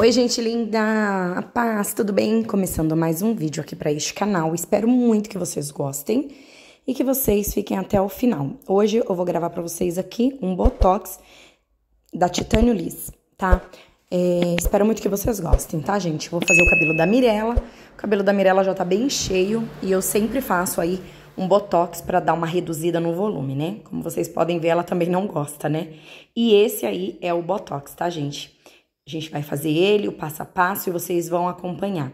Oi, gente linda! A paz, tudo bem? Começando mais um vídeo aqui para este canal. Espero muito que vocês gostem e que vocês fiquem até o final. Hoje eu vou gravar para vocês aqui um Botox da Titânio Liz, tá? É, espero muito que vocês gostem, tá, gente? Vou fazer o cabelo da Mirella. O cabelo da Mirella já tá bem cheio e eu sempre faço aí um botox para dar uma reduzida no volume, né? Como vocês podem ver, ela também não gosta, né? E esse aí é o botox, tá, gente? A gente vai fazer ele, o passo a passo, e vocês vão acompanhar.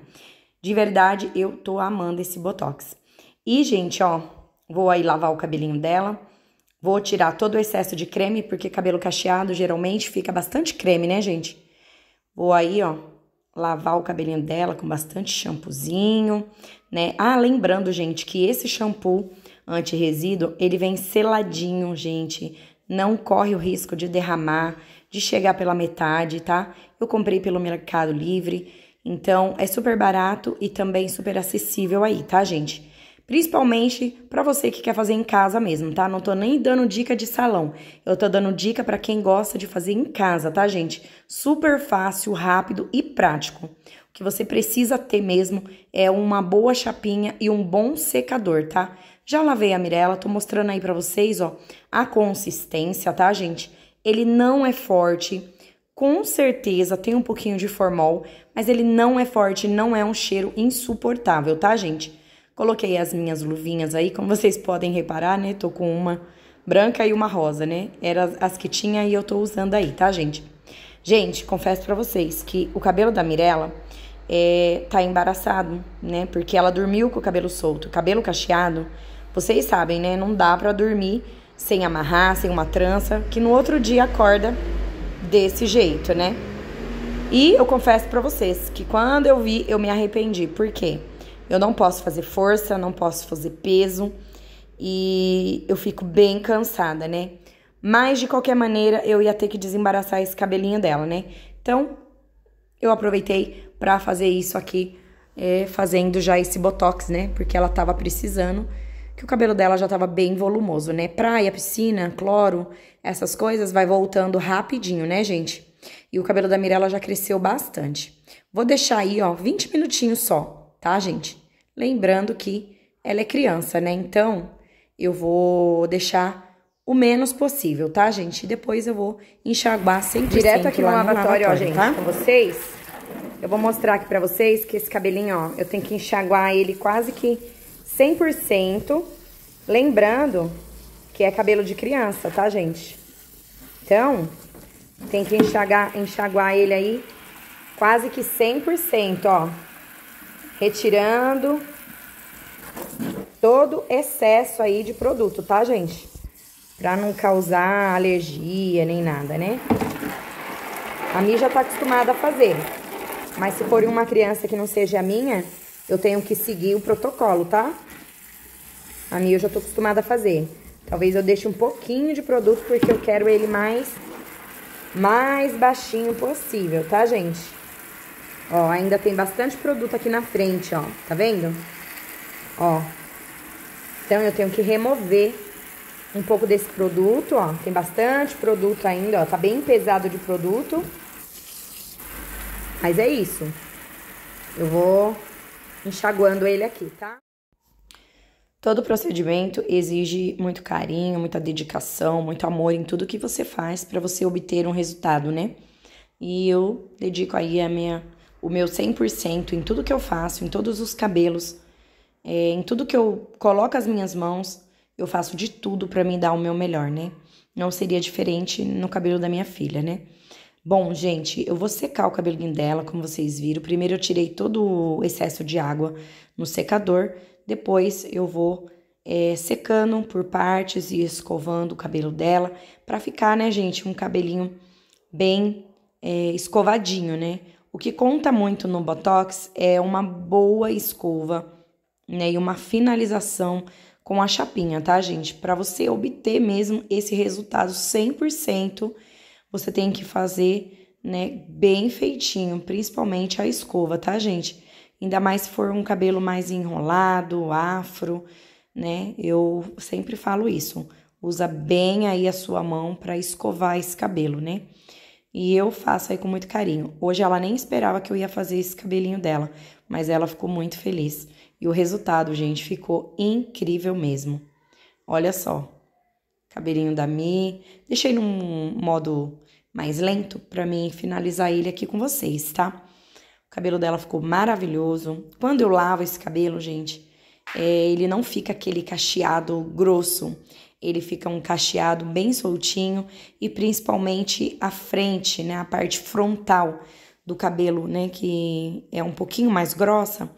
De verdade, eu tô amando esse Botox. E, gente, ó, vou aí lavar o cabelinho dela. Vou tirar todo o excesso de creme, porque cabelo cacheado geralmente fica bastante creme, né, gente? Vou aí, ó, lavar o cabelinho dela com bastante shampoozinho, né? Ah, lembrando, gente, que esse shampoo anti-resíduo, ele vem seladinho, gente, não corre o risco de derramar, de chegar pela metade, tá? Eu comprei pelo Mercado Livre, então é super barato e também super acessível aí, tá, gente? Principalmente para você que quer fazer em casa mesmo, tá? Não tô nem dando dica de salão. Eu tô dando dica para quem gosta de fazer em casa, tá, gente? Super fácil, rápido e prático. O que você precisa ter mesmo é uma boa chapinha e um bom secador, tá? Já lavei a Mirella, tô mostrando aí pra vocês, ó, a consistência, tá, gente? Ele não é forte, com certeza tem um pouquinho de formol, mas ele não é forte, não é um cheiro insuportável, tá, gente? Coloquei as minhas luvinhas aí, como vocês podem reparar, né? Tô com uma branca e uma rosa, né? Eram as que tinha e eu tô usando aí, tá, gente? Gente, confesso para vocês que o cabelo da Mirella é, tá embaraçado, né? Porque ela dormiu com o cabelo solto, cabelo cacheado. Vocês sabem, né? Não dá para dormir sem amarrar, sem uma trança, que no outro dia acorda desse jeito, né? E eu confesso para vocês que quando eu vi, eu me arrependi. Por quê? Eu não posso fazer força, não posso fazer peso e eu fico bem cansada, né? Mas de qualquer maneira, eu ia ter que desembaraçar esse cabelinho dela, né? Então, eu aproveitei para fazer isso aqui, é, fazendo já esse botox, né? Porque ela tava precisando, que o cabelo dela já tava bem volumoso, né? Praia, piscina, cloro, essas coisas vai voltando rapidinho, né, gente? E o cabelo da Mirella já cresceu bastante. Vou deixar aí, ó, 20 minutinhos só, tá, gente? Lembrando que ela é criança, né? Então, eu vou deixar o menos possível, tá, gente? E depois eu vou enxaguar sempre direto aqui no lavatório, lavatório, ó, gente, tá? com vocês. Eu vou mostrar aqui pra vocês que esse cabelinho, ó, eu tenho que enxaguar ele quase que 100%. Lembrando que é cabelo de criança, tá, gente? Então, tem que enxaguar, enxaguar ele aí quase que 100%, ó. Retirando todo excesso aí de produto, tá, gente? Pra não causar alergia nem nada, né? A Mi já tá acostumada a fazer. Mas se for uma criança que não seja a minha, eu tenho que seguir o protocolo, tá? A minha eu já tô acostumada a fazer. Talvez eu deixe um pouquinho de produto, porque eu quero ele mais, mais baixinho possível, tá, gente? Ó, ainda tem bastante produto aqui na frente, ó. Tá vendo? Ó. Então, eu tenho que remover um pouco desse produto, ó. Tem bastante produto ainda, ó. Tá bem pesado de produto. Mas é isso. Eu vou enxaguando ele aqui, tá? Todo procedimento exige muito carinho, muita dedicação, muito amor em tudo que você faz para você obter um resultado, né? E eu dedico aí a minha, o meu 100% em tudo que eu faço, em todos os cabelos, é, em tudo que eu coloco as minhas mãos, eu faço de tudo para me dar o meu melhor, né? Não seria diferente no cabelo da minha filha, né? Bom, gente, eu vou secar o cabelinho dela, como vocês viram. Primeiro eu tirei todo o excesso de água no secador. Depois eu vou é, secando por partes e escovando o cabelo dela. Pra ficar, né, gente, um cabelinho bem é, escovadinho, né? O que conta muito no Botox é uma boa escova, né? E uma finalização com a chapinha, tá, gente? Para você obter mesmo esse resultado 100% você tem que fazer, né, bem feitinho, principalmente a escova, tá, gente? Ainda mais se for um cabelo mais enrolado, afro, né? Eu sempre falo isso. Usa bem aí a sua mão para escovar esse cabelo, né? E eu faço aí com muito carinho. Hoje ela nem esperava que eu ia fazer esse cabelinho dela, mas ela ficou muito feliz. E o resultado, gente, ficou incrível mesmo. Olha só. Cabelinho da Mi, deixei num modo mais lento para mim finalizar ele aqui com vocês, tá? O cabelo dela ficou maravilhoso. Quando eu lavo esse cabelo, gente, é, ele não fica aquele cacheado grosso. Ele fica um cacheado bem soltinho e principalmente a frente, né, a parte frontal do cabelo, né, que é um pouquinho mais grossa.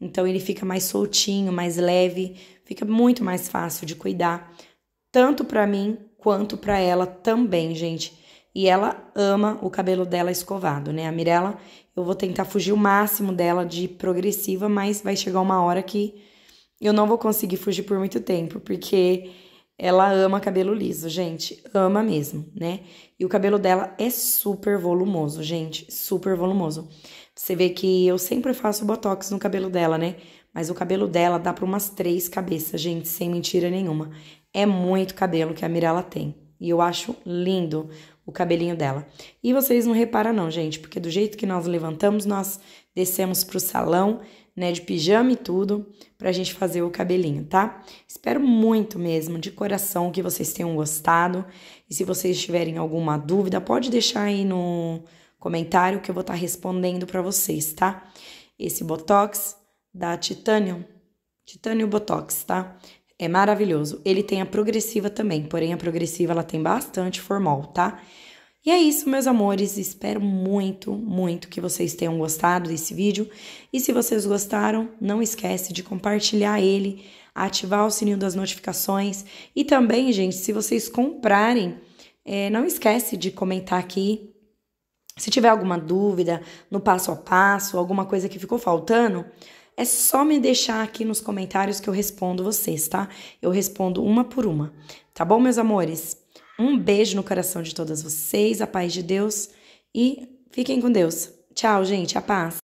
Então ele fica mais soltinho, mais leve, fica muito mais fácil de cuidar, tanto para mim quanto para ela também, gente e ela ama o cabelo dela escovado, né? A Mirella, eu vou tentar fugir o máximo dela de progressiva, mas vai chegar uma hora que eu não vou conseguir fugir por muito tempo, porque ela ama cabelo liso, gente, ama mesmo, né? E o cabelo dela é super volumoso, gente, super volumoso. Você vê que eu sempre faço botox no cabelo dela, né? Mas o cabelo dela dá para umas três cabeças, gente, sem mentira nenhuma. É muito cabelo que a Mirella tem. E eu acho lindo o cabelinho dela. E vocês não reparam não, gente, porque do jeito que nós levantamos, nós descemos pro salão, né, de pijama e tudo, pra gente fazer o cabelinho, tá? Espero muito mesmo, de coração, que vocês tenham gostado. E se vocês tiverem alguma dúvida, pode deixar aí no comentário que eu vou estar tá respondendo para vocês, tá? Esse Botox da Titanium, Titanium Botox, tá? É maravilhoso. Ele tem a progressiva também, porém a progressiva ela tem bastante formol, tá? E é isso, meus amores. Espero muito, muito que vocês tenham gostado desse vídeo. E se vocês gostaram, não esquece de compartilhar ele, ativar o sininho das notificações. E também, gente, se vocês comprarem, é, não esquece de comentar aqui. Se tiver alguma dúvida no passo a passo, alguma coisa que ficou faltando, é só me deixar aqui nos comentários que eu respondo vocês, tá? Eu respondo uma por uma. Tá bom, meus amores? Um beijo no coração de todas vocês, a paz de Deus e fiquem com Deus. Tchau, gente, a paz.